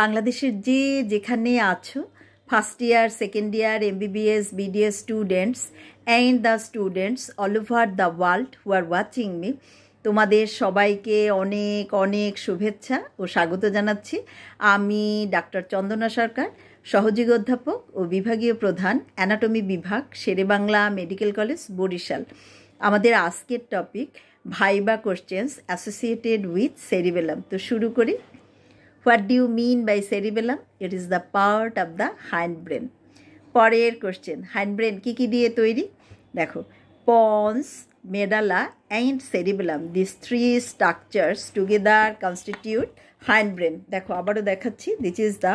বাংলাদেশের যে যেখানে আছো first year second year MBBS BDS students and the students all over the world who are watching me তোমাদের সবাইকে অনেক অনেক শুভেচ্ছা ও স্বাগত জানাচ্ছি আমি ডাক্তার চন্দনা সরকার সহযোগী অধ্যাপক ও বিভাগীয় প্রধান অ্যানাটমি বিভাগ শেরেবাংলা মেডিকেল কলেজ বরিশাল আমাদের আজকের topic viva questions associated with cerebellum তো শুরু করি what do mean by cerebellum it is the part of the hind brain পরের কোশ্চেন হ্যান্ড ব্রেন কী কী দিয়ে তৈরি দেখো pons medulla and cerebellum this three structures together constitute hind brain দেখো আবারও দেখাচ্ছি which is the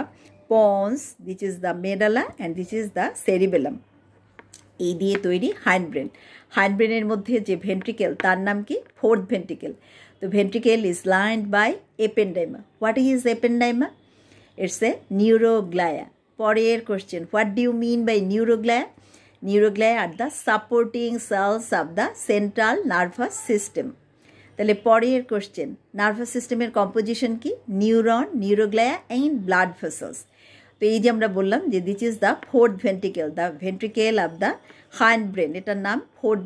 pons which is the medulla and this is the cerebellum এই দিয়ে তৈরি হ্যান্ড ব্রেন হ্যান্ড ব্রেনের মধ্যে যে ভেন্ট্রিকেল তার নাম কি fourth ventricle The ventricle is lined by ependyma. What is ependyma? It's a neuroglia. Poirier question. What do you mean by neuroglia? Neuroglia are the supporting cells of the central nervous system. তাহলে পরের question nervous সিস্টেমের composition কি neuron neuroglia and blood vessels তো এই যে আমরা বললাম যে this is the fourth ventricle the ventricle of the হার্ন ব্রেন এটার নাম ফোর্থ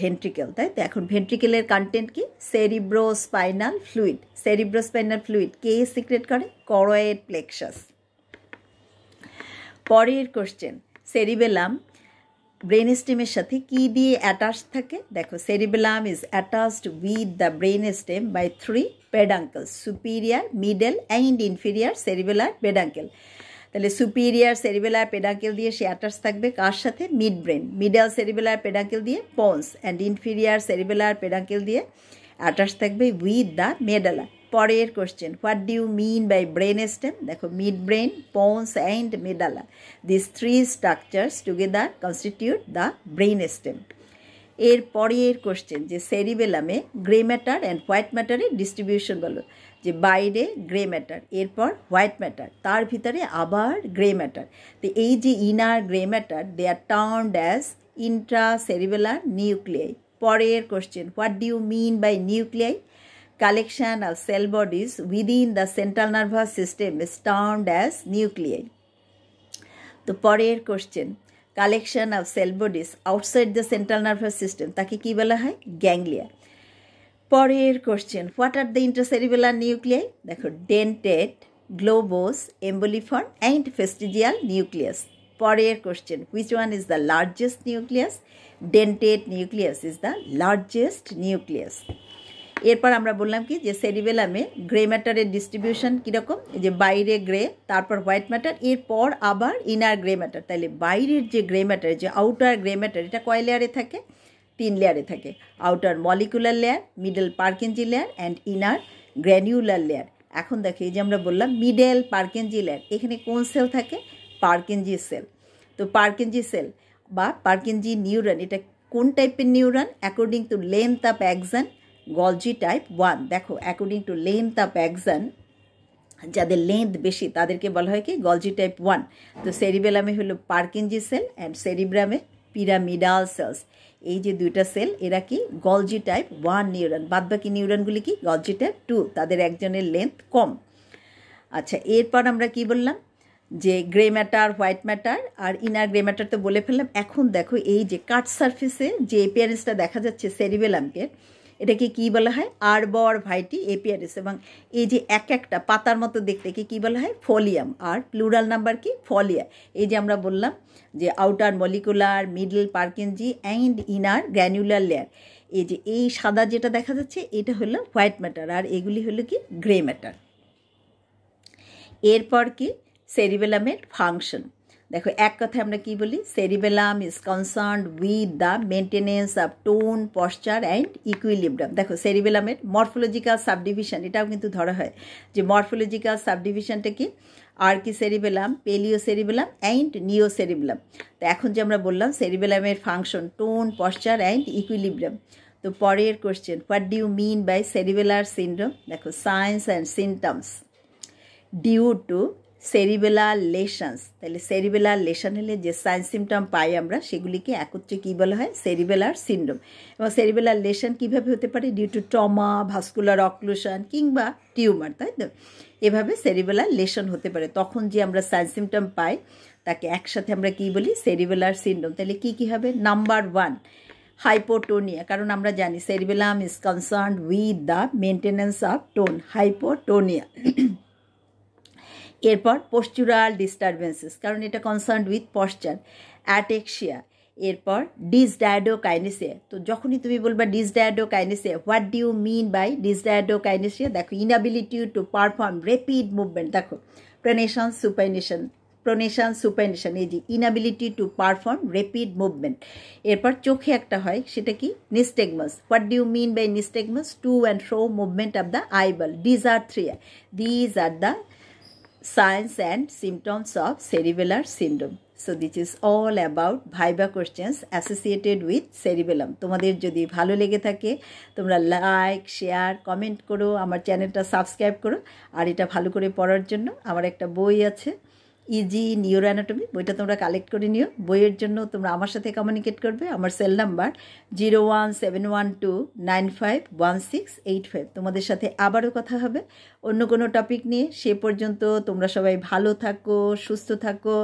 ভেন্ট্রিকেল তাই তো এখন ভেন্ট্রিকেলের কন্টেন্ট কি cerebrospinal fluid cerebrospinal fluid কে সিক্রেট করে করোয়েড প্লেক্সাস পরের কোশ্চেন সেরিবেলাম ব্রেন স্টেমের সাথে কি দিয়ে অ্যাটাচ থাকে দেখো cerebellum is attached with the brain stem by three peduncle superior middle and inferior cerebellar peduncle তাহলে সুপিরিয়ার সেরিবেলার পেডাকেল দিয়ে সে অ্যাটাচ থাকবে কার সাথে mid brain middle cerebellar peduncle দিয়ে pons and inferior cerebellar peduncle দিয়ে attach থাকবে with the medulla পরের question what do you mean by brain stem দেখো mid brain pons and medulla this three structures together constitute the brain stem এর পরের question যে সেরিবেলামে grey matter and white ম্যাটারের distribution বলো যে বাইরে গ্রে ম্যাটার এরপর হোয়াইট ম্যাটার তার ভিতরে আবার গ্রে ম্যাটার তো এই যে inner grey matter they are termed as intra cerebellar nuclei পরের question what do you mean by nuclei collection of cell bodies within the central nervous system is termed as nuclei তো পরের question collection of cell bodies outside the central nervous system তাকে কি বলা হয় ganglia পরের question what are the intercerebellar nuclei দেখো dentate globose emboliform and fastigial nucleus পরের question which one is the largest nucleus dentate nucleus is the largest nucleus এরপর আমরা বললাম কি যে সেরিবেলামে গ্রে ম্যাটারের ডিস্ট্রিবিউশন কীরকম যে বাইরে গ্রে তারপর হোয়াইট ম্যাটার এরপর আবার ইনার গ্রে ম্যাটার তাহলে বাইরের যে গ্রে ম্যাটার যে আউটার গ্রে ম্যাটার এটা কয় লেয়ারে থাকে তিন লেয়ারে থাকে outer molecular layer middle Purkinje layer and inner granular layer এখন দেখো এই যে আমরা বললাম মিডেল পার্কেঞ্জি লেয়ার এখানে কোন সেল থাকে পার্কেঞ্জি সেল তো পার্কেঞ্জি সেল বা পার্কেঞ্জি নিউরন এটা কোন টাইপের neuron according to length of axon Golgi type one দেখো according to length of axon যাদের লেন্থ বেশি তাদেরকে বলা হয় কি গলজি টাইপ ওয়ান তো সেরিবেলামে হলো পার্কিনজি সেল অ্যান্ড সেরিব্রামে পিরামিডাল সেলস এই যে দুইটা সেল এরা কি গলজি টাইপ ওয়ান নিউরন বাদবাকি নিউরনগুলি কি গলজি টাইপ টু তাদের একজনের লেন্থ কম আচ্ছা এরপর আমরা কি বললাম যে গ্রে ম্যাটার হোয়াইট ম্যাটার আর ইনার গ্রে ম্যাটার তো বলে ফেললাম এখন দেখো এই যে কাট সার্ফেসে যে এপিয়ারেন্সটা দেখা যাচ্ছে সেরিবেলামকে এটাকে কি বলা হয় আরবর ভাইটি এপিয়ারিস এবং এই যে এক একটা পাতার মতো দেখতে কি বলা হয় ফলিয়াম আর প্লুরাল নাম্বার কি ফলিয়া এই যে আমরা বললাম যে outer molecular middle Purkinje and inner granular layer এই যে এই সাদা যেটা দেখা যাচ্ছে এটা হলো হোয়াইট ম্যাটার আর এগুলি হলো কি গ্রে ম্যাটার এরপর কি সেরিবেলামের ফাংশন দেখো এক কথায় আমরা কি বলি cerebellum is concern with the maintenance of tone posture and equilibrium দেখো সেরিবেলামের মরফোলজিক্যাল সাবডিভিশন এটাও কিন্তু ধরা হয় যে মরফোলজিক্যাল সাবডিভিশনটা কি আর কি cerebellum paleocerebellum and neocerebellum তো এখন যে আমরা বললাম সেরিবেলামের function tone posture and equilibrium তো পরের question what do you mean by cerebellar syndrome দেখো signs and symptoms due to cerebellar lesions তাহলে সেরিবেলার লেশন হলে যে সাইন সিমটম পাই আমরা সেগুলিকে একত্রে কী বলা হয় সেরিবেলার সিন্ড্রোম এবং সেরিবেলার লেশন কীভাবে হতে পারে due to trauma vascular occlusion কিংবা টিউমার তাই তো এভাবে সেরিবেলার লেশন হতে পারে তখন যে আমরা সাইন সিমটম পাই তাকে একসাথে আমরা কি বলি সেরিবেলার সিন্ড্রোম তাহলে কি কি হবে নাম্বার ওয়ান হাইপোটোনিয়া কারণ আমরা জানি cerebellum is concern with the maintenance of tone hypotonia এরপর পোস্চুরাল ডিস্টারবেন্সেস কারণ এটা কনসার্ন উইথ পশ্চার অ্যাটেক্সিয়া এরপর ডিসডায়াডোকাইনেসিয়া তো যখনই তুমি বলবা dysdiadochokinesia what do you mean by dysdiadochokinesia দেখো inability to perform rapid movement দেখো প্রনেশন সুপাইনেশন প্রনেশন সুপাইনেশন এই যে inability to perform rapid movement এরপর চোখে একটা হয় সেটা কি nystagmus what do you mean by nystagmus to and fro movement of the eyeball these are three these are the signs and symptoms of cerebellar syndrome. So this is all about viva questions associated with cerebellum. তোমাদের যদি ভালো লেগে থাকে তোমরা like share comment করো আমার চ্যানেলটা subscribe করো আর এটা ভালো করে পড়ার জন্য আমার একটা বই আছে ইজি নিউরো অ্যানাটমি বইটা তোমরা কালেক্ট করে নিও বইয়ের জন্য তোমরা আমার সাথে কমিউনিকেট করবে আমার cell number zero one seven one two nine five one six eight five তোমাদের সাথে আবারও কথা হবে অন্য কোনো টপিক নিয়ে সে পর্যন্ত তোমরা সবাই ভালো থাকো সুস্থ থাকো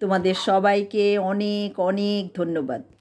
তোমাদের সবাইকে অনেক অনেক ধন্যবাদ